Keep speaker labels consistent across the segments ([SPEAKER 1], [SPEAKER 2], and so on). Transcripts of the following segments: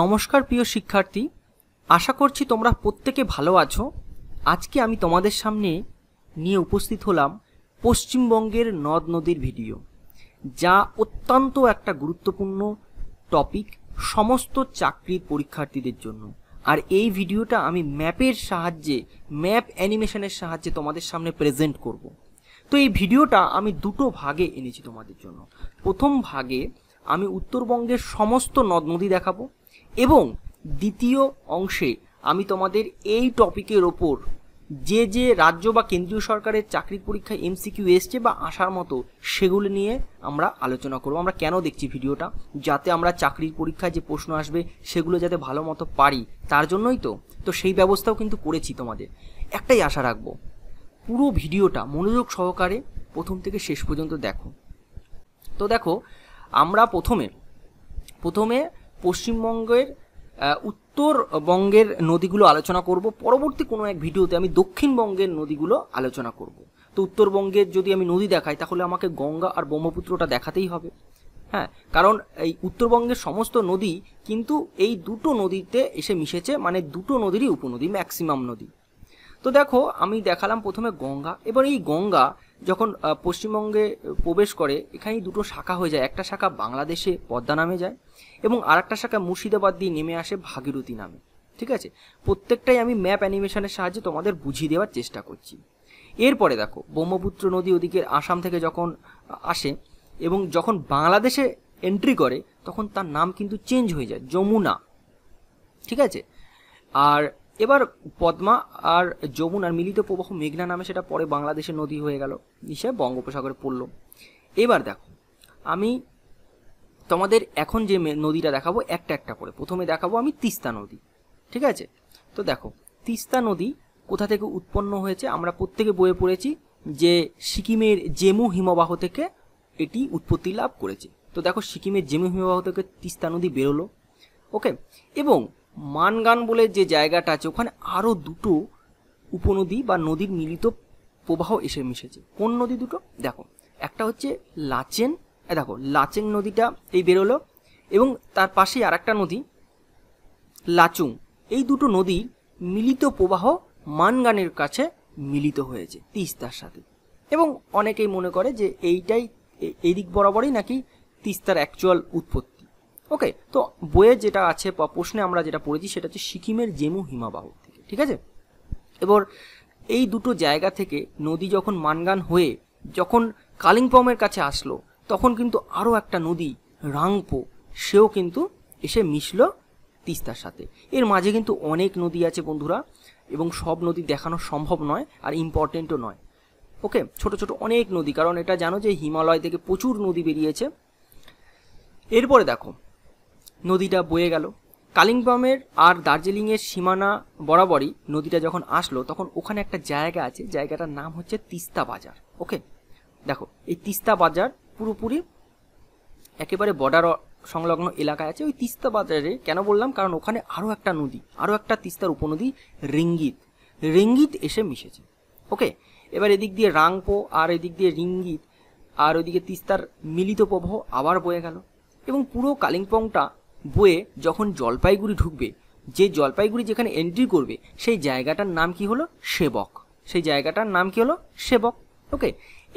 [SPEAKER 1] নমস্কার প্রিয় শিক্ষার্থী আশা করছি তোমরা প্রত্যেকে ভালো আছো আজকে আমি তোমাদের সামনে নিয়ে উপস্থিত হলাম পশ্চিমবঙ্গের নদ নদীর ভিডিও যা অত্যন্ত একটা গুরুত্বপূর্ণ টপিক সমস্ত চাকরির পরীক্ষার্থীদের জন্য আর এই ভিডিওটা আমি ম্যাপের সাহায্যে ম্যাপ অ্যানিমেশনের সাহায্যে তোমাদের সামনে প্রেজেন্ট করব। তো এই ভিডিওটা আমি দুটো ভাগে এনেছি তোমাদের জন্য প্রথম ভাগে আমি উত্তরবঙ্গের সমস্ত নদ নদী দেখাবো এবং দ্বিতীয় অংশে আমি তোমাদের এই টপিকের ওপর যে যে রাজ্য বা কেন্দ্রীয় সরকারের চাকরির পরীক্ষায় এমসিকিউ এসছে বা আসার মতো সেগুলো নিয়ে আমরা আলোচনা করব আমরা কেন দেখছি ভিডিওটা যাতে আমরা চাকরির পরীক্ষায় যে প্রশ্ন আসবে সেগুলো যাতে ভালো মতো পারি তার জন্যই তো তো সেই ব্যবস্থাও কিন্তু করেছি তোমাদের একটাই আশা রাখবো পুরো ভিডিওটা মনোযোগ সহকারে প্রথম থেকে শেষ পর্যন্ত দেখো তো দেখো আমরা প্রথমে প্রথমে পশ্চিমবঙ্গের উত্তরবঙ্গের নদীগুলো আলোচনা করব পরবর্তী কোনো এক ভিডিওতে আমি দক্ষিণবঙ্গের নদীগুলো আলোচনা করব তো উত্তরবঙ্গের যদি আমি নদী দেখাই তাহলে আমাকে গঙ্গা আর ব্রহ্মপুত্রটা দেখাতেই হবে হ্যাঁ কারণ এই উত্তরবঙ্গের সমস্ত নদী কিন্তু এই দুটো নদীতে এসে মিশেছে মানে দুটো নদীরই উপনদী ম্যাক্সিমাম নদী তো দেখো আমি দেখালাম প্রথমে গঙ্গা এবার এই গঙ্গা যখন পশ্চিমবঙ্গে প্রবেশ করে এখানেই দুটো শাখা হয়ে যায় একটা শাখা বাংলাদেশে পদ্মা নামে যায় এবং আর একটা শাখা মুর্শিদাবাদ দিয়ে নেমে আসে ভাগীরথী নামে ঠিক আছে প্রত্যেকটাই আমি ম্যাপ অ্যানিমেশনের সাহায্যে তোমাদের বুঝিয়ে দেওয়ার চেষ্টা করছি এরপরে দেখো ব্রহ্মপুত্র নদী ওদিকে আসাম থেকে যখন আসে এবং যখন বাংলাদেশে এন্ট্রি করে তখন তার নাম কিন্তু চেঞ্জ হয়ে যায় যমুনা ঠিক আছে আর এবার পদ্মা আর আর মিলিত প্রবাহ মেঘনা নামে সেটা পরে বাংলাদেশের নদী হয়ে গেল হিসেবে বঙ্গোপসাগরে পড়ল এবার দেখো আমি তোমাদের এখন যে নদীটা দেখাবো একটা একটা করে প্রথমে দেখাবো আমি তিস্তা নদী ঠিক আছে তো দেখো তিস্তা নদী কোথা থেকে উৎপন্ন হয়েছে আমরা প্রত্যেকে বয়ে পড়েছি যে সিকিমের জেমু হিমবাহ থেকে এটি উৎপত্তি লাভ করেছে তো দেখো সিকিমের জেমু হিমবাহ থেকে তিস্তা নদী বেরোলো ওকে এবং মানগান বলে যে জায়গাটা আছে ওখানে আরও দুটো উপনদী বা নদীর মিলিত প্রবাহ এসে মিশেছে কোন নদী দুটো দেখো একটা হচ্ছে লাচেন দেখো লাচেন নদীটা এই বেরোলো এবং তার পাশেই আর একটা নদী লাচুং এই দুটো নদী মিলিত প্রবাহ মানগানের কাছে মিলিত হয়েছে তিস্তার সাথে এবং অনেকেই মনে করে যে এইটাই এই দিক বরাবরই নাকি তিস্তার অ্যাকচুয়াল উৎপত্তি ওকে তো বইয়ে যেটা আছে প্রশ্নে আমরা যেটা পড়েছি সেটা হচ্ছে সিকিমের জেমু হিমাবাহ থেকে ঠিক আছে এবার এই দুটো জায়গা থেকে নদী যখন মানগান হয়ে যখন কালিম্পংয়ের কাছে আসলো তখন কিন্তু আরও একটা নদী রাংপো সেও কিন্তু এসে মিশল তিস্তার সাথে এর মাঝে কিন্তু অনেক নদী আছে বন্ধুরা এবং সব নদী দেখানো সম্ভব নয় আর ইম্পর্টেন্টও নয় ওকে ছোট ছোট অনেক নদী কারণ এটা জানো যে হিমালয় থেকে প্রচুর নদী বেরিয়েছে এরপরে দেখো নদীটা বয়ে গেল কালিম্পংয়ের আর দার্জিলিংয়ের সীমানা বরাবরই নদীটা যখন আসলো তখন ওখানে একটা জায়গা আছে জায়গাটার নাম হচ্ছে তিস্তা বাজার ওকে দেখো এই তিস্তা বাজার পুরোপুরি একেবারে বর্ডার সংলগ্ন এলাকায় আছে ওই তিস্তা বাজারে কেন বললাম কারণ ওখানে আরও একটা নদী আরও একটা তিস্তার উপনদী রিঙ্গিত রিঙ্গিত এসে মিশেছে ওকে এবার এদিক দিয়ে রাংপো আর এদিক দিয়ে রিঙ্গিত আর ওইদিকে তিস্তার মিলিত প্রবাহ আবার বয়ে গেল এবং পুরো কালিম্পংটা বয়ে যখন জলপাইগুড়ি ঢুকবে যে জলপাইগুড়ি যেখানে এন্ট্রি করবে সেই জায়গাটার নাম কি হলো সেবক সেই জায়গাটার নাম কি হলো সেবক ওকে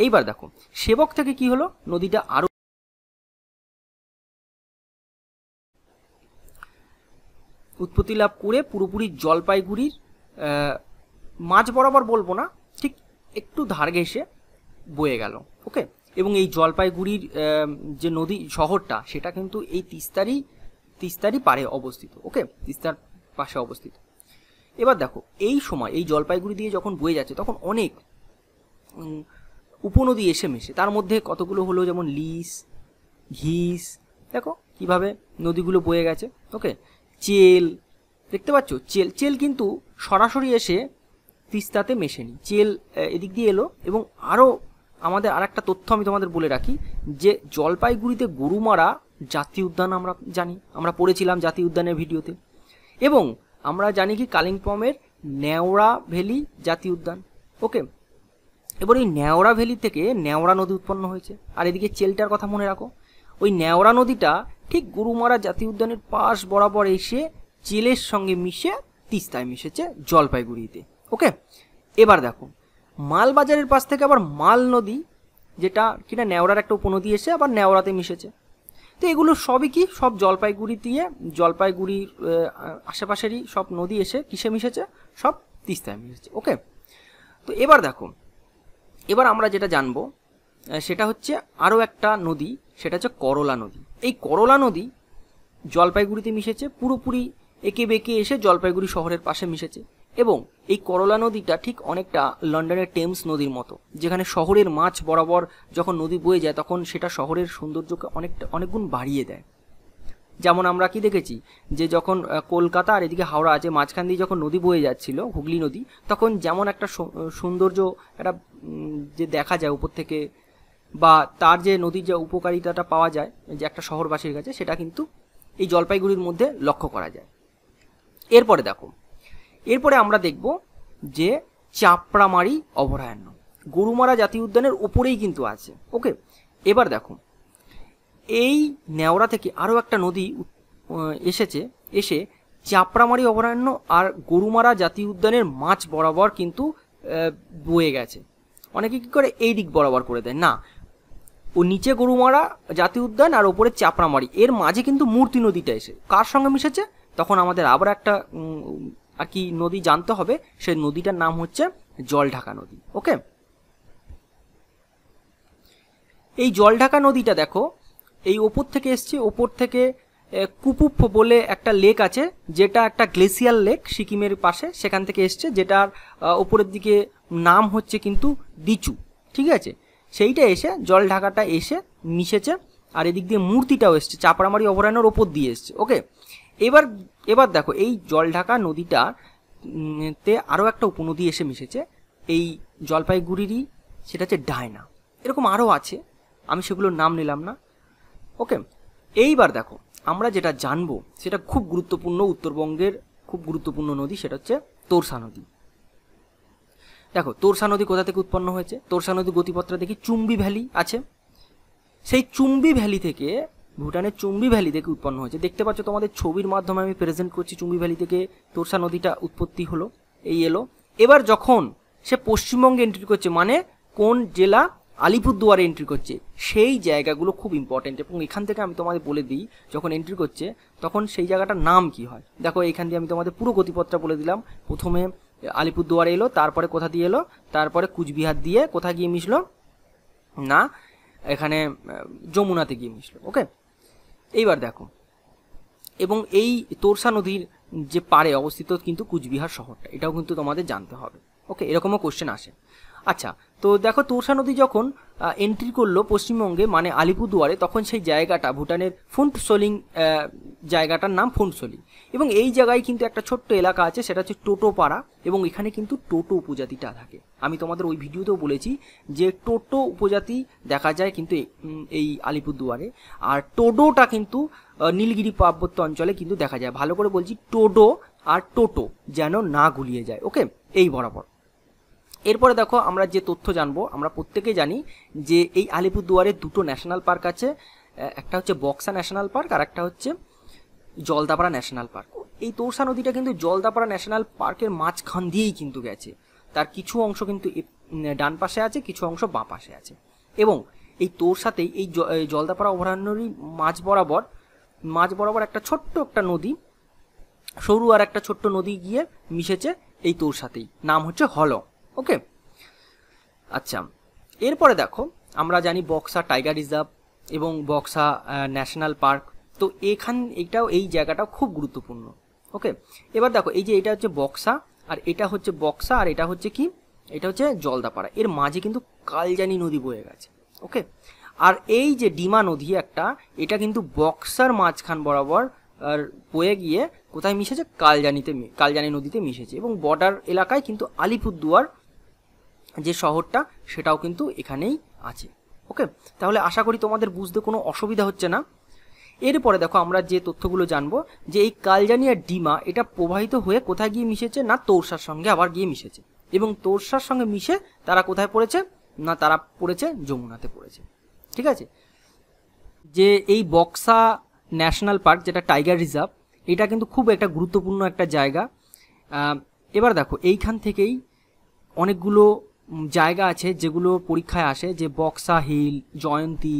[SPEAKER 1] এইবার দেখো সেবক থেকে কি হলো নদীটা আরও উৎপত্তি লাভ করে পুরোপুরি জলপাইগুড়ির মাঝ বরাবর বলবো না ঠিক একটু ধার ঘেসে বয়ে গেল ওকে এবং এই জলপাইগুড়ির যে নদী শহরটা সেটা কিন্তু এই তিস্তারই তিস্তারই পারে অবস্থিত ওকে তিস্তার পাশে অবস্থিত এবার দেখো এই সময় এই জলপাইগুড়ি দিয়ে যখন বয়ে যাচ্ছে তখন অনেক উপনদী এসে মেশে তার মধ্যে কতগুলো হলো যেমন লিস ঘিস দেখো কিভাবে নদীগুলো বয়ে গেছে ওকে চেল দেখতে পাচ্ছ চেল চেল কিন্তু সরাসরি এসে তিস্তাতে মেশেনি চেল এদিক দিয়ে এলো এবং আরও আমাদের আর একটা তথ্য আমি তোমাদের বলে রাখি যে জলপাইগুড়িতে গরুমারা জাতীয় উদ্যান আমরা জানি আমরা পড়েছিলাম জাতীয় উদ্যানের ভিডিওতে এবং আমরা জানি কি কালিম্পংয়ের ন্যাওড়া ভ্যালি জাতীয় উদ্যান ওকে এবার ওই ন্যাওড়া ভ্যালি থেকে ন্যাওড়া নদী উৎপন্ন হয়েছে আর এদিকে চেলটার কথা মনে রাখো ওই ন্যাওড়া নদীটা ঠিক গুরুমারা জাতীয় উদ্যানের পাশ বরাবর এসে চেলের সঙ্গে মিশে তিস্তায় মিশেছে জলপাইগুড়িতে ওকে এবার দেখো মালবাজারের পাশ থেকে আবার মাল নদী যেটা কিনা ন্যাওড়ার একটা উপনদী এসে আবার ন্যাওড়াতে মিশেছে তো এগুলো সবই কি সব জলপাইগুড়ি দিয়ে জলপাইগুড়ির আশেপাশেরই সব নদী এসে কিসে মিশেছে সব তিস্তায় মিশেছে ওকে তো এবার দেখো এবার আমরা যেটা জানবো সেটা হচ্ছে আরও একটা নদী সেটা হচ্ছে করলা নদী এই করলা নদী জলপাইগুড়িতে মিশেছে পুরোপুরি এঁকে বেঁকে এসে জলপাইগুড়ি শহরের পাশে মিশেছে এবং এই করলা নদীটা ঠিক অনেকটা লন্ডনের টেমস নদীর মতো যেখানে শহরের মাছ বরাবর যখন নদী বয়ে যায় তখন সেটা শহরের সৌন্দর্যকে অনেকটা অনেকগুণ বাড়িয়ে দেয় যেমন আমরা কি দেখেছি যে যখন কলকাতা আর এদিকে হাওড়া আছে মাঝখান দিয়ে যখন নদী বয়ে যাচ্ছিল হুগলি নদী তখন যেমন একটা সৌন্দর্য একটা যে দেখা যায় উপর থেকে বা তার যে নদীর যে উপকারিতাটা পাওয়া যায় যে একটা শহরবাসীর কাছে সেটা কিন্তু এই জলপাইগুড়ির মধ্যে লক্ষ্য করা যায় এরপরে দেখো এরপরে আমরা দেখব যে চাপড়ামারি অভয়ারণ্য গরুমারা জাতীয় উদ্যানের ওপরেই কিন্তু আছে ওকে এবার দেখো এই নেওড়া থেকে আরও একটা নদী এসেছে এসে চাপড়ামারি অভয়ারণ্য আর গরুমারা জাতীয় উদ্যানের মাছ বরাবর কিন্তু বয়ে গেছে অনেকে কী করে এই দিক বরাবর করে দেয় না ও নিচে গরুমারা জাতীয় উদ্যান আর ওপরে চাপড়ামারি এর মাঝে কিন্তু মূর্তি নদীটা এসে কার সঙ্গে মিশেছে তখন আমাদের আবার একটা আর কি নদী জানতে হবে সেই নদীটার নাম হচ্ছে জলঢাকা নদী ওকে এই জলঢাকা নদীটা দেখো এই ওপর থেকে এসছে ওপর থেকে কুপুপ বলে একটা লেক আছে যেটা একটা গ্লেসিয়াল লেক সিকিমের পাশে সেখান থেকে এসছে যেটার ওপরের দিকে নাম হচ্ছে কিন্তু দিচু ঠিক আছে সেইটা এসে জল ঢাকাটা এসে মিশেছে আর এদিক দিয়ে মূর্তিটাও এসছে চাপড়ামারি অভয়ারণ্যের ওপর দিয়ে এসছে ওকে এবার এবার দেখো এই জলঢাকা নদীটা তে আরও একটা উপনদী এসে মিশেছে এই জলপাইগুড়িরই সেটা হচ্ছে ডায়না এরকম আরও আছে আমি সেগুলোর নাম নিলাম না ওকে এইবার দেখো আমরা যেটা জানবো সেটা খুব গুরুত্বপূর্ণ উত্তরবঙ্গের খুব গুরুত্বপূর্ণ নদী সেটা হচ্ছে তোরসা নদী দেখো তোরসা নদী কোথা থেকে উৎপন্ন হয়েছে তোরসা নদী গতিপত্রা দেখি চুম্বি ভ্যালি আছে সেই চুম্বি ভ্যালি থেকে ভুটানের চুম্বি ভ্যালি থেকে উৎপন্ন হয়েছে দেখতে পাচ্ছ তোমাদের ছবির মাধ্যমে আমি প্রেজেন্ট করছি চুম্বি ভ্যালি থেকে তোরসা নদীটা উৎপত্তি হলো এই এলো এবার যখন সে পশ্চিমবঙ্গে এন্ট্রি করছে মানে কোন জেলা আলিপুরদুয়ারে এন্ট্রি করছে সেই জায়গাগুলো খুব ইম্পর্টেন্ট এবং এখান থেকে আমি তোমাদের বলে দিই যখন এন্ট্রি করছে তখন সেই জায়গাটার নাম কি হয় দেখো এখান দিয়ে আমি তোমাদের পুরো গতিপথটা বলে দিলাম প্রথমে আলিপুরদুয়ারে এলো তারপরে কোথা দিয়ে এলো তারপরে কুচবিহার দিয়ে কোথা গিয়ে মিশলো না এখানে যমুনাতে গিয়ে মিশলো ওকে এইবার দেখো এবং এই তোরসা নদীর যে পারে অবস্থিত কিন্তু কুচবিহার শহরটা এটাও কিন্তু তোমাদের জানতে হবে ওকে এরকমও কোশ্চেন আসে আচ্ছা তো দেখো তোরসা নদী যখন এন্ট্রি করলো পশ্চিমবঙ্গে মানে আলিপুরদুয়ারে তখন সেই জায়গাটা ভুটানের সোলিং জায়গাটার নাম ফুন্টসোলি এবং এই জায়গায় কিন্তু একটা ছোট্ট এলাকা আছে সেটা হচ্ছে টোটোপাড়া এবং এখানে কিন্তু টোটো উপজাতিটা থাকে আমি তোমাদের ওই ভিডিওতেও বলেছি যে টোটো উপজাতি দেখা যায় কিন্তু এই আলিপুরদুয়ারে আর টোডোটা কিন্তু নীলগিরি পার্বত্য অঞ্চলে কিন্তু দেখা যায় ভালো করে বলছি টোডো আর টোটো যেন না গুলিয়ে যায় ওকে এই বরাবর এরপরে দেখো আমরা যে তথ্য জানবো আমরা প্রত্যেকে জানি যে এই আলিপুরদুয়ারে দুটো ন্যাশনাল পার্ক আছে একটা হচ্ছে বক্সা ন্যাশনাল পার্ক আর একটা হচ্ছে জলদাপাড়া ন্যাশনাল পার্ক এই তোরসা নদীটা কিন্তু জলদাপাড়া ন্যাশনাল পার্কের মাঝখান দিয়েই কিন্তু গেছে তার কিছু অংশ কিন্তু ডান পাশে আছে কিছু অংশ বাঁ পাশে আছে এবং এই তোর সাথেই এই জলদাপাড়া অভয়ারণ্যরই মাঝ বরাবর মাঝ বরাবর একটা ছোট্ট একটা নদী সরু আর একটা ছোট্ট নদী গিয়ে মিশেছে এই তোর সাথেই নাম হচ্ছে হল ওকে আচ্ছা এরপরে দেখো আমরা জানি বক্সা টাইগার রিজার্ভ এবং বক্সা ন্যাশনাল পার্ক তো এখান এটাও এই জায়গাটাও খুব গুরুত্বপূর্ণ ওকে এবার দেখো এই যে এটা হচ্ছে বক্সা আর এটা হচ্ছে বক্সা আর এটা হচ্ছে কি এটা হচ্ছে জলদাপাড়া এর মাঝে কিন্তু কালজানি নদী বয়ে গেছে ওকে আর এই যে ডিমা নদী একটা এটা কিন্তু বক্সার মাঝখান বরাবর আর বয়ে গিয়ে কোথায় মিশেছে কালজানিতে কালজানি নদীতে মিশেছে এবং বর্ডার এলাকায় কিন্তু আলিপুরদুয়ার যে শহরটা সেটাও কিন্তু এখানেই আছে ওকে তাহলে আশা করি তোমাদের বুঝতে কোনো অসুবিধা হচ্ছে না এরপরে দেখো আমরা যে তথ্যগুলো জানবো যে এই কালজানিয়া ডিমা এটা প্রবাহিত হয়ে কোথায় গিয়ে মিশেছে না তোরসার সঙ্গে আবার গিয়ে মিশেছে এবং তোরসার সঙ্গে মিশে তারা কোথায় পড়েছে না তারা পড়েছে যমুনাতে পড়েছে ঠিক আছে যে এই বক্সা ন্যাশনাল পার্ক যেটা টাইগার রিজার্ভ এটা কিন্তু খুব একটা গুরুত্বপূর্ণ একটা জায়গা এবার দেখো এইখান থেকেই অনেকগুলো জায়গা আছে যেগুলো পরীক্ষায় আসে যে বক্সা হিল জয়ন্তী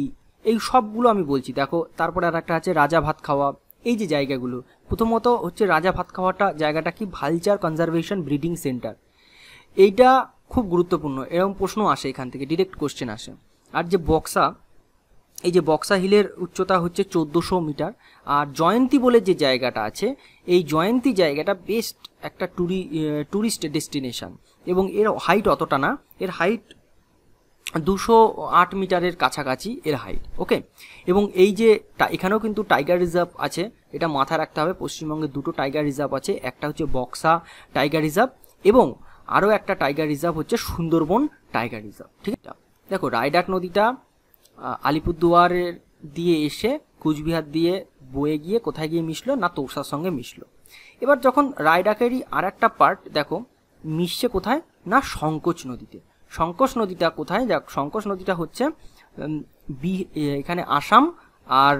[SPEAKER 1] এই সবগুলো আমি বলছি দেখো তারপরে আর একটা আছে রাজা ভাত খাওয়া এই যে জায়গাগুলো প্রথমত হচ্ছে রাজা ভাত খাওয়াটা জায়গাটা কি ভালচার কনজারভেশন ব্রিডিং সেন্টার এইটা খুব গুরুত্বপূর্ণ এরকম প্রশ্ন আসে এখান থেকে ডিরেক্ট কোশ্চেন আসে আর যে বক্সা এই যে বক্সা হিলের উচ্চতা হচ্ছে চোদ্দোশো মিটার আর জয়ন্তী বলে যে জায়গাটা আছে এই জয়ন্তী জায়গাটা বেস্ট একটা ট্যুরি ট্যুরিস্ট ডেস্টিনেশান এবং এর হাইট অতটা না এর হাইট দুশো আট মিটারের কাছাকাছি এর হাইট ওকে এবং এই যে এখানেও কিন্তু টাইগার রিজার্ভ আছে এটা মাথায় রাখতে হবে পশ্চিমবঙ্গে দুটো টাইগার রিজার্ভ আছে একটা হচ্ছে বক্সা টাইগার রিজার্ভ এবং আরও একটা টাইগার রিজার্ভ হচ্ছে সুন্দরবন টাইগার রিজার্ভ ঠিক আছে দেখো রায়ডাক নদীটা আলিপুরদুয়ারের দিয়ে এসে কুচবিহার দিয়ে বয়ে গিয়ে কোথায় গিয়ে মিশলো না তোরসার সঙ্গে মিশলো এবার যখন রায়ডাকেরই আর একটা পার্ট দেখো মিশছে কোথায় না সংকোচ নদীতে সংকোষ নদীটা কোথায় যাক সংকোষ নদীটা হচ্ছে বি এখানে আসাম আর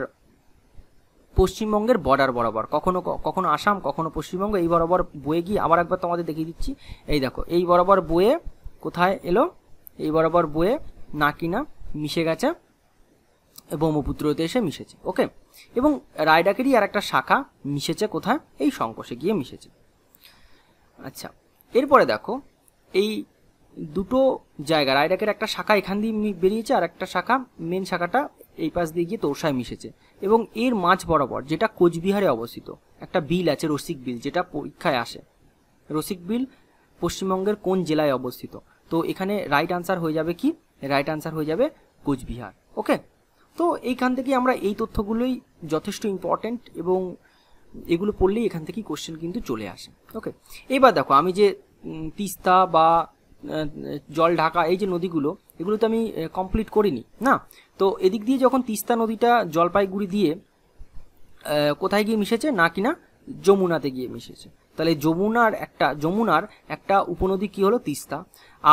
[SPEAKER 1] পশ্চিমবঙ্গের বর্ডার বরাবর কখনো কখনো আসাম কখনো পশ্চিমবঙ্গ এই বরাবর বয়ে গিয়ে আবার একবার তোমাদের দেখিয়ে দিচ্ছি এই দেখো এই বরাবর বয়ে কোথায় এলো এই বরাবর বয়ে না না মিশে গেছে ব্রহ্মপুত্রতে এসে মিশেছে ওকে এবং রায়ডাকেরই আর একটা শাখা মিশেছে কোথায় এই সংকোষে গিয়ে মিশেছে আচ্ছা এরপরে দেখো এই দুটো জায়গা রায়ডাকের একটা শাখা এখান দিয়ে বেরিয়েছে আর একটা শাখা মেন শাখাটা এই পাশ দিয়ে গিয়ে তোরসায় মিশেছে এবং এর মাঝ বরাবর যেটা কোচবিহারে অবস্থিত একটা বিল আছে রসিক বিল যেটা পরীক্ষায় আসে রসিক বিল পশ্চিমবঙ্গের কোন জেলায় অবস্থিত তো এখানে রাইট আনসার হয়ে যাবে কি রাইট আনসার হয়ে যাবে কোচবিহার ওকে তো এইখান থেকে আমরা এই তথ্যগুলোই যথেষ্ট ইম্পর্ট্যান্ট এবং এগুলো পড়লেই এখান থেকে কোশ্চেন কিন্তু চলে আসে ওকে এবার দেখো আমি যে তিস্তা বা জল ঢাকা এই যে নদীগুলো এগুলো তো আমি কমপ্লিট করিনি না তো এদিক দিয়ে যখন তিস্তা নদীটা জলপাইগুড়ি দিয়ে কোথায় গিয়ে মিশেছে না কিনা যমুনাতে গিয়ে মিশেছে তাহলে যমুনার একটা যমুনার একটা উপনদী কি হলো তিস্তা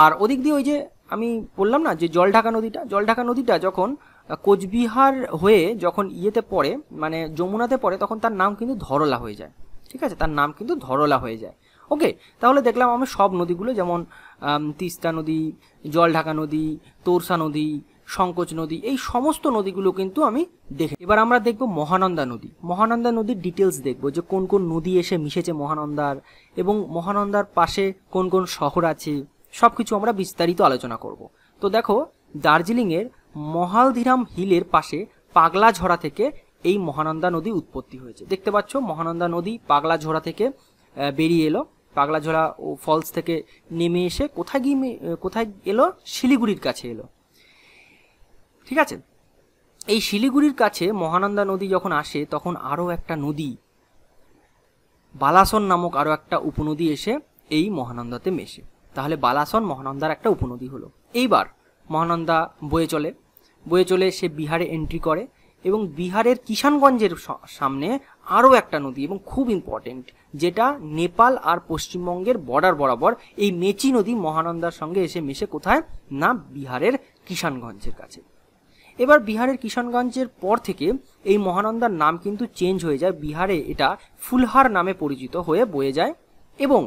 [SPEAKER 1] আর ওদিক দিয়ে ওই যে আমি বললাম না যে জলঢাকা নদীটা জলঢাকা নদীটা যখন কোচবিহার হয়ে যখন ইয়েতে পড়ে মানে যমুনাতে পড়ে তখন তার নাম কিন্তু ধরলা হয়ে যায় ঠিক আছে তার নাম কিন্তু ধরলা হয়ে যায় ওকে তাহলে দেখলাম আমি সব নদীগুলো যেমন তিস্তা নদী জলঢাকা নদী তোরসা নদী সংকোচ নদী এই সমস্ত নদীগুলো কিন্তু আমি দেখে এবার আমরা দেখব মহানন্দা নদী মহানন্দা নদীর ডিটেলস দেখব যে কোন কোন নদী এসে মিশেছে মহানন্দার এবং মহানন্দার পাশে কোন কোন শহর আছে সব কিছু আমরা বিস্তারিত আলোচনা করব তো দেখো দার্জিলিংয়ের মহালধিরাম হিলের পাশে পাগলা ঝরা থেকে এই মহানন্দা নদী উৎপত্তি হয়েছে দেখতে পাচ্ছ মহানন্দা নদী পাগলা ঝরা থেকে বেরিয়ে এলো পাগলাঝোলা ও ফলস থেকে নেমে এসে কোথায় গিয়ে কোথায় এলো শিলিগুড়ির কাছে এলো ঠিক আছে এই শিলিগুড়ির কাছে মহানন্দা নদী যখন আসে তখন আরও একটা নদী বালাসন নামক আরও একটা উপনদী এসে এই মহানন্দাতে মেশে তাহলে বালাসন মহানন্দার একটা উপনদী হলো এইবার মহানন্দা বয়ে চলে বয়ে চলে সে বিহারে এন্ট্রি করে এবং বিহারের কিষানগঞ্জের সামনে আরও একটা নদী এবং খুব ইম্পর্টেন্ট যেটা নেপাল আর পশ্চিমবঙ্গের বর্ডার বরাবর এই মেচি নদী মহানন্দার সঙ্গে এসে মেশে কোথায় না বিহারের কিষানগঞ্জের কাছে এবার বিহারের কিষানগঞ্জের পর থেকে এই মহানন্দার নাম কিন্তু চেঞ্জ হয়ে যায় বিহারে এটা ফুলহার নামে পরিচিত হয়ে বয়ে যায় এবং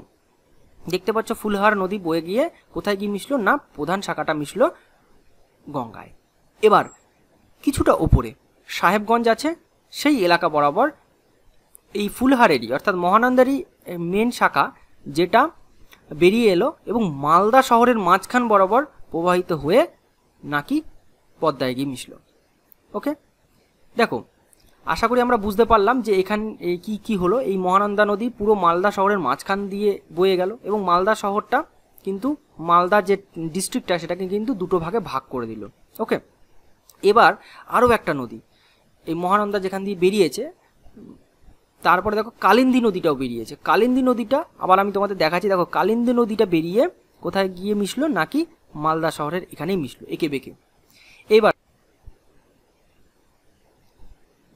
[SPEAKER 1] দেখতে পাচ্ছ ফুলহার নদী বয়ে গিয়ে কোথায় গিয়ে মিশলো না প্রধান শাখাটা মিশলো গঙ্গায় এবার কিছুটা ওপরে সাহেবগঞ্জ আছে সেই এলাকা বরাবর এই ফুলহারেরই অর্থাৎ মহানন্দারই মেন শাখা যেটা বেরিয়ে এলো এবং মালদা শহরের মাঝখান বরাবর প্রবাহিত হয়ে নাকি পদ্মায় গিয়ে মিশল ওকে দেখো আশা করি আমরা বুঝতে পারলাম যে এখান কি কি হলো এই মহানন্দা নদী পুরো মালদা শহরের মাঝখান দিয়ে বয়ে গেল এবং মালদা শহরটা কিন্তু মালদা যে ডিস্ট্রিক্টটা সেটাকে কিন্তু দুটো ভাগে ভাগ করে দিল ওকে এবার আরও একটা নদী এই মহানন্দা যেখান দিয়ে বেরিয়েছে তারপরে দেখো কালিন্দী নদীটাও বেরিয়েছে কালিন্দী নদীটা আবার আমি তোমাদের দেখাচ্ছি দেখো কালিন্দী নদীটা বেরিয়ে কোথায় গিয়ে মিশলো নাকি মালদা শহরের এখানেই মিশলো একে বেঁকে এবার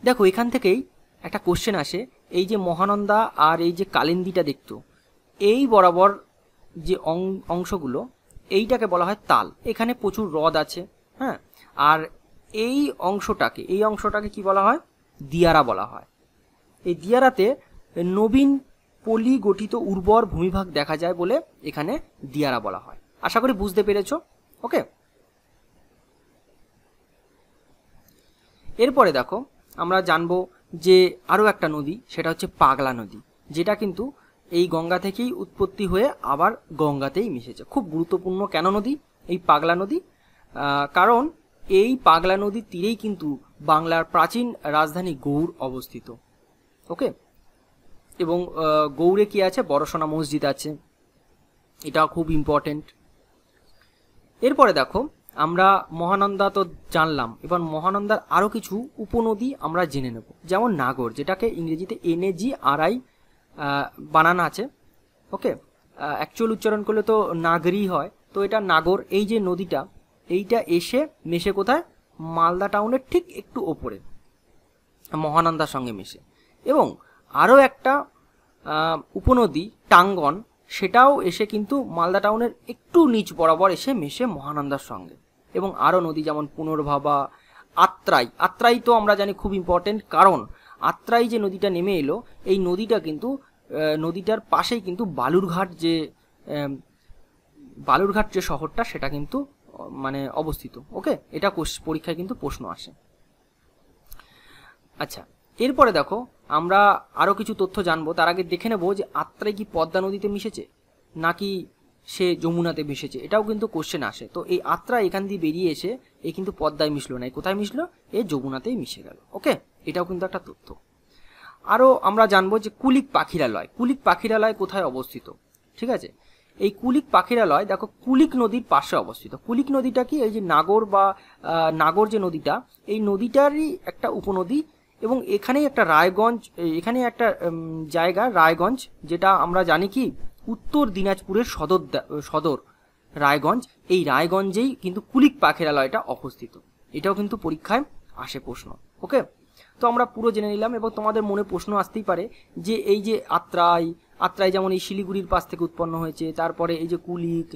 [SPEAKER 1] দেখো এখান থেকেই একটা কোশ্চেন আসে এই যে মহানন্দা আর এই যে কালিন্দীটা দেখতো এই বরাবর যে অংশগুলো এইটাকে বলা হয় তাল এখানে প্রচুর হ্রদ আছে হ্যাঁ আর এই অংশটাকে এই অংশটাকে কি বলা হয় দিয়ারা বলা হয় এই দিয়ারাতে নবীন পলি গঠিত উর্বর ভূমিভাগ দেখা যায় বলে এখানে দিয়ারা বলা হয় আশা করি বুঝতে পেরেছ ওকে এরপরে দেখো আমরা জানবো যে আরও একটা নদী সেটা হচ্ছে পাগলা নদী যেটা কিন্তু এই গঙ্গা থেকেই উৎপত্তি হয়ে আবার গঙ্গাতেই মিশেছে খুব গুরুত্বপূর্ণ কেন নদী এই পাগলা নদী কারণ এই পাগলা নদীর তীরেই কিন্তু বাংলার প্রাচীন রাজধানী গৌড় অবস্থিত ওকে এবং গৌড়ে কি আছে বড়সোনা মসজিদ আছে এটা খুব ইম্পর্টেন্ট এরপরে দেখো আমরা মহানন্দা তো জানলাম এবার মহানন্দার আরও কিছু উপনদী আমরা জেনে নেব যেমন নাগর যেটাকে ইংরেজিতে এনএজি আরআই বানানো আছে ওকে অ্যাকচুয়াল উচ্চারণ করলে তো নাগরি হয় তো এটা নাগর এই যে নদীটা এইটা এসে মেশে কোথায় মালদা টাউনের ঠিক একটু ওপরে মহানন্দার সঙ্গে মেশে এবং আরও একটা উপনদী টাঙ্গন সেটাও এসে কিন্তু মালদা টাউনের একটু নিচ বরাবর এসে মেশে মহানন্দার সঙ্গে এবং আরও নদী যেমন পুনর্ভাবা আত্রাই আত্রাই তো আমরা জানি খুব ইম্পর্টেন্ট কারণ আত্রাই যে নদীটা নেমে এলো এই নদীটা কিন্তু নদীটার পাশেই কিন্তু বালুরঘাট যে বালুরঘাট যে শহরটা সেটা কিন্তু মানে অবস্থিত ওকে এটা পরীক্ষায় কিন্তু প্রশ্ন আসে আচ্ছা এরপরে দেখো আমরা আরও কিছু তথ্য জানবো তার আগে দেখে নেবো যে আত্রাই কি পদ্মা নদীতে মিশেছে নাকি সে যমুনাতে মিশেছে এটাও কিন্তু কোশ্চেন আসে তো এই আত্রা এখান দিয়ে বেরিয়ে এসে এ কিন্তু পদ্মায় মিশলো না কোথায় মিশলো এ যমুনাতেই মিশে গেল ওকে এটাও কিন্তু একটা তথ্য আরও আমরা জানবো যে কুলিক পাখিরালয় কুলিক পাখিরালয় কোথায় অবস্থিত ঠিক আছে এই কুলিক পাখিরালয় দেখো কুলিক নদীর পাশে অবস্থিত কুলিক নদীটা কি এই যে নাগর বা নাগর যে নদীটা এই নদীটারই একটা উপনদী এবং এখানেই একটা রায়গঞ্জ এখানে একটা জায়গা রায়গঞ্জ যেটা আমরা জানি কি উত্তর দিনাজপুরের সদর সদর রায়গঞ্জ এই রায়গঞ্জেই কিন্তু কুলিক পাখিরালয়টা অবস্থিত এটাও কিন্তু পরীক্ষায় আসে প্রশ্ন ওকে তো আমরা পুরো জেনে নিলাম এবং তোমাদের মনে প্রশ্ন আসতেই পারে যে এই যে আত্রাই আত্রাই যেমন এই শিলিগুড়ির পাশ থেকে উৎপন্ন হয়েছে তারপরে এই যে কুলিক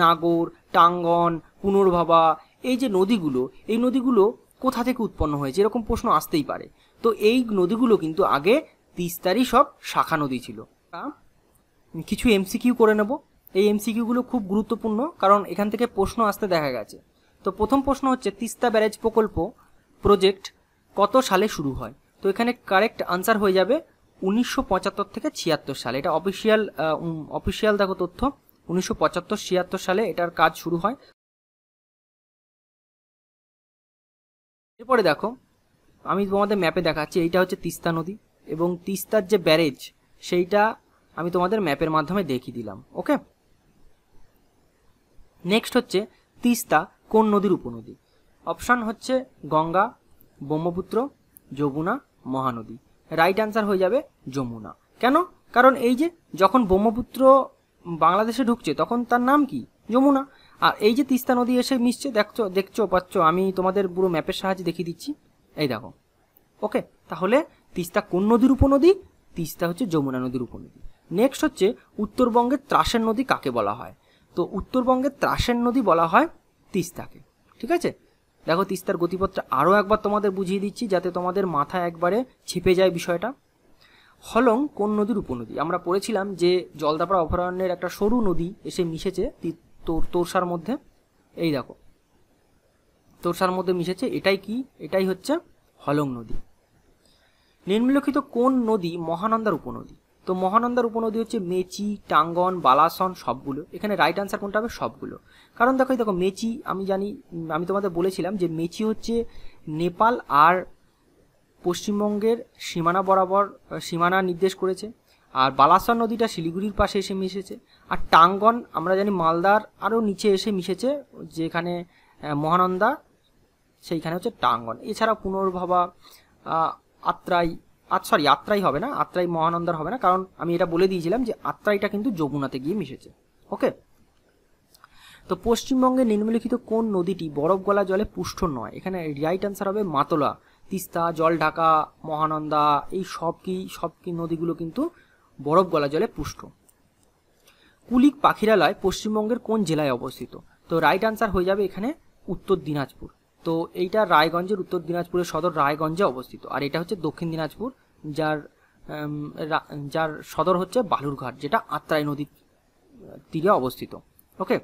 [SPEAKER 1] নাগর টাঙ্গন পুনর্ভাবা এই যে নদীগুলো এই নদীগুলো কোথা থেকে উৎপন্ন হয়েছে এরকম প্রশ্ন আসতেই পারে তো এই নদীগুলো কিন্তু আগে তিস্তারই সব শাখা নদী ছিল কিছু এমসিকিউ করে নেব এই এমসিকিউগুলো খুব গুরুত্বপূর্ণ কারণ এখান থেকে প্রশ্ন আসতে দেখা গেছে তো প্রথম প্রশ্ন হচ্ছে তিস্তা ব্যারেজ প্রকল্প প্রজেক্ট কত সালে শুরু হয় তো এখানে কারেক্ট আনসার হয়ে যাবে উনিশশো থেকে ছিয়াত্তর সালে এটা অফিসিয়াল অফিসিয়াল দেখো তথ্য উনিশশো পঁচাত্তর সালে এটার কাজ শুরু হয় এরপরে দেখো আমি তোমাদের ম্যাপে দেখাচ্ছি এইটা হচ্ছে তিস্তা নদী এবং তিস্তার যে ব্যারেজ সেইটা আমি তোমাদের ম্যাপের মাধ্যমে দেখিয়ে দিলাম ওকে নেক্সট হচ্ছে তিস্তা কোন নদীর উপনদী অপশান হচ্ছে গঙ্গা ব্রহ্মপুত্র যমুনা মহানদী রাইট অ্যান্সার হয়ে যাবে যমুনা কেন কারণ এই যে যখন ব্রহ্মপুত্র বাংলাদেশে ঢুকছে তখন তার নাম কি যমুনা আর এই যে তিস্তা নদী এসে মিশছে দেখছো দেখছো পাচ্ছ আমি তোমাদের পুরো ম্যাপের সাহায্যে দেখিয়ে দিচ্ছি এই দেখো ওকে তাহলে তিস্তা কোন নদীর উপনদী তিস্তা হচ্ছে যমুনা নদীর উপনদী নেক্সট হচ্ছে উত্তরবঙ্গের ত্রাসের নদী কাকে বলা হয় তো উত্তরবঙ্গের ত্রাসের নদী বলা হয় তিস্তাকে ঠিক আছে দেখো তিস্তার গতিপথটা আরও একবার তোমাদের বুঝিয়ে দিচ্ছি যাতে তোমাদের মাথা একবারে ছিপে যায় বিষয়টা হলং কোন নদীর উপনদী আমরা পড়েছিলাম যে জলদাপাড়া অভয়ারণ্যের একটা সরু নদী এসে মিশেছে তোরসার মধ্যে এই দেখো তোরসার মধ্যে মিশেছে এটাই কি এটাই হচ্ছে হলং নদী নিম্নলিখিত কোন নদী মহানন্দার উপনদী তো মহানন্দার উপনদী হচ্ছে মেচি টাঙ্গন বালাসন সবগুলো এখানে রাইট আনসার কোনটা হবে সবগুলো কারণ দেখো দেখো মেচি আমি জানি আমি তোমাদের বলেছিলাম যে মেচি হচ্ছে নেপাল আর পশ্চিমবঙ্গের সীমানা বরাবর সীমানা নির্দেশ করেছে আর বালাসন নদীটা শিলিগুড়ির পাশে এসে মিশেছে আর টাঙ্গন আমরা জানি মালদার আরও নিচে এসে মিশেছে যেখানে মহানন্দা সেইখানে হচ্ছে টাঙ্গন এছাড়া পুনর্ভাবা আত্রাই আর সরি আত্রাই হবে না আত্রাই মহানন্দার হবে না কারণ আমি এটা বলে দিয়েছিলাম যে আত্রাইটা কিন্তু যমুনাতে গিয়ে মিশেছে ওকে তো পশ্চিমবঙ্গে নিম্নলিখিত কোন নদীটি বরফ গলা জলে পুষ্ট নয় এখানে রাইট অ্যান্সার হবে মাতলা তিস্তা জল ঢাকা মহানন্দা এই সব কি সব কি নদীগুলো কিন্তু বরফ গলা জলে পুষ্ট কুলিক পাখিরালয় পশ্চিমবঙ্গের কোন জেলায় অবস্থিত তো রাইট অ্যান্সার হয়ে যাবে এখানে উত্তর দিনাজপুর তো এইটা রায়গঞ্জের উত্তর দিনাজপুরের সদর রায়গঞ্জে অবস্থিত আর এটা হচ্ছে দক্ষিণ দিনাজপুর যার যার সদর হচ্ছে বালুরঘাট যেটা আত্রাই নদীর তীরে অবস্থিত ওকে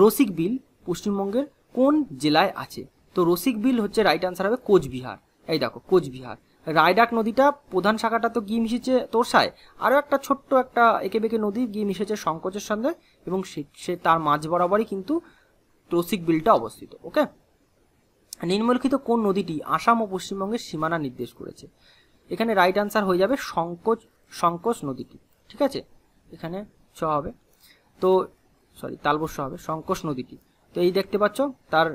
[SPEAKER 1] রসিক বিল পশ্চিমবঙ্গের কোন জেলায় আছে তো রসিক বিল হচ্ছে রাইট আনসার হবে কোচবিহার এই দেখো কোচবিহার রায়ডাক নদীটা প্রধান শাখাটা তো গিয়ে মিশেছে তোরসায় আরও একটা ছোট্ট একটা একে বেঁকে নদী গিয়ে মিশেছে সংকোচের সঙ্গে এবং সে তার মাঝ বরাবরই কিন্তু রসিক বিলটা অবস্থিত ওকে নিম্নলিখিত কোন নদীটি আসাম ও পশ্চিমবঙ্গের সীমানা নির্দেশ করেছে এখানে রাইট আনসার হয়ে যাবে সংকোচ সংকোচ নদীটি ঠিক আছে এখানে ছ হবে তো সরি তালবস্য হবে সংকোচ নদীটি তো এই দেখতে পাচ্ছ তার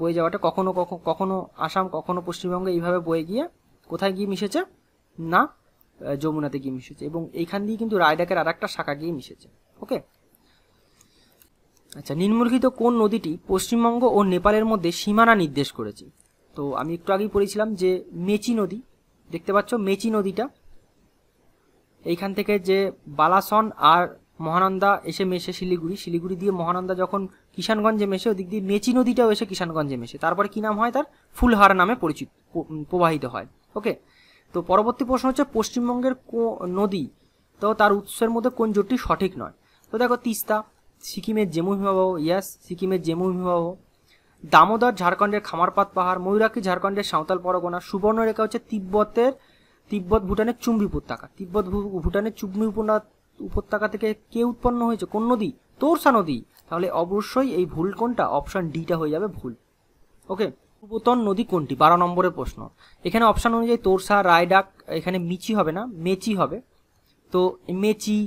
[SPEAKER 1] বয়ে যাওয়াটা কখনো কখনো আসাম কখনো পশ্চিমবঙ্গে এইভাবে বয়ে গিয়ে কোথায় গিয়ে মিশেছে না যমুনাতে গিয়ে মিশেছে এবং এইখান দিয়ে কিন্তু রায়ডাকের আর একটা শাখা গিয়ে মিশেছে ওকে আচ্ছা নিম্নলিখিত কোন নদীটি পশ্চিমবঙ্গ ও নেপালের মধ্যে সীমানা নির্দেশ করেছে তো আমি একটু আগেই পড়েছিলাম যে মেচি নদী দেখতে পাচ্ছ মেচি নদীটা এইখান থেকে যে বালাসন আর মহানন্দা এসে মেশে শিলিগুড়ি শিলিগুড়ি দিয়ে মহানন্দা যখন কিষানগঞ্জে মেশে ওদিক দিয়ে মেচি নদীটাও এসে কিষানগঞ্জে মেশে তারপরে কী নাম হয় তার ফুলহারা নামে পরিচিত প্রবাহিত হয় ওকে তো পরবর্তী প্রশ্ন হচ্ছে পশ্চিমবঙ্গের কো নদী তো তার উৎসের মধ্যে কোন জোটটি সঠিক নয় তো দেখো তিস্তা সিকিমের জেমু হিমবাহ ইয়াস সিকিমের জেমু হিমবাহ দামোদর ঝাড়খণ্ডের খামারপাত পাহাড় ময়ূরাক্ষী ঝাড়খণ্ডের সাঁওতাল পরগনা সুবর্ণরেখা হচ্ছে তিব্বতের তিব্বত ভুটানের চুম্বি উপত্যকা তিব্বত ভুটানের চুম্বি উপত্যকা থেকে কে উৎপন্ন হয়েছে কোন নদী তোরসা নদী তাহলে অবশ্যই এই ভুল কোনটা অপশান ডিটা হয়ে যাবে ভুল ওকে পূর্বতন নদী কোনটি বারো নম্বরের প্রশ্ন এখানে অপশান অনুযায়ী তোরসা রায়ডাক এখানে মিচি হবে না মেচি হবে তো মেচি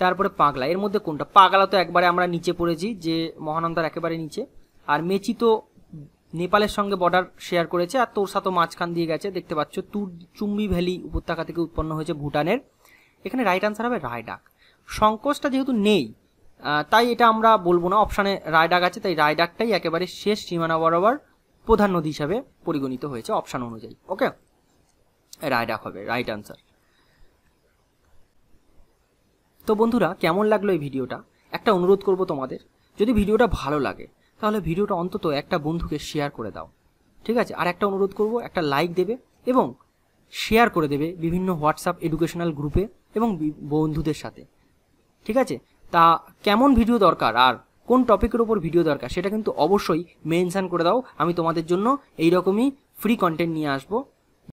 [SPEAKER 1] তারপরে পাগলা এর মধ্যে কোনটা পাগলা তো একবারে আমরা নিচে পড়েছি যে মহানন্দার একেবারে নিচে আর মেচি তো নেপালের সঙ্গে বর্ডার শেয়ার করেছে আর তোর তো মাঝখান দিয়ে গেছে দেখতে পাচ্ছ তুর চুম্বি ভ্যালি উপত্যকা থেকে উৎপন্ন হয়েছে ভুটানের এখানে রাইট আনসার হবে রায়ডাক সংকোচটা যেহেতু নেই তাই এটা আমরা বলবো না অপশানে রায়ডাক আছে তাই রায়ডাকটাই একেবারে শেষ সীমানা বরাবর প্রধান নদী হিসাবে পরিগণিত হয়েছে অপশান অনুযায়ী ওকে রায়ডাক হবে রাইট আনসার তো বন্ধুরা কেমন লাগলো এই ভিডিওটা একটা অনুরোধ করব তোমাদের যদি ভিডিওটা ভালো লাগে তাহলে ভিডিওটা অন্তত একটা বন্ধুকে শেয়ার করে দাও ঠিক আছে আর একটা অনুরোধ করব একটা লাইক দেবে এবং শেয়ার করে দেবে বিভিন্ন হোয়াটসঅ্যাপ এডুকেশনাল গ্রুপে এবং বন্ধুদের সাথে ঠিক আছে তা কেমন ভিডিও দরকার আর কোন টপিকের ওপর ভিডিও দরকার সেটা কিন্তু অবশ্যই মেনশান করে দাও আমি তোমাদের জন্য এইরকমই ফ্রি কন্টেন্ট নিয়ে আসবো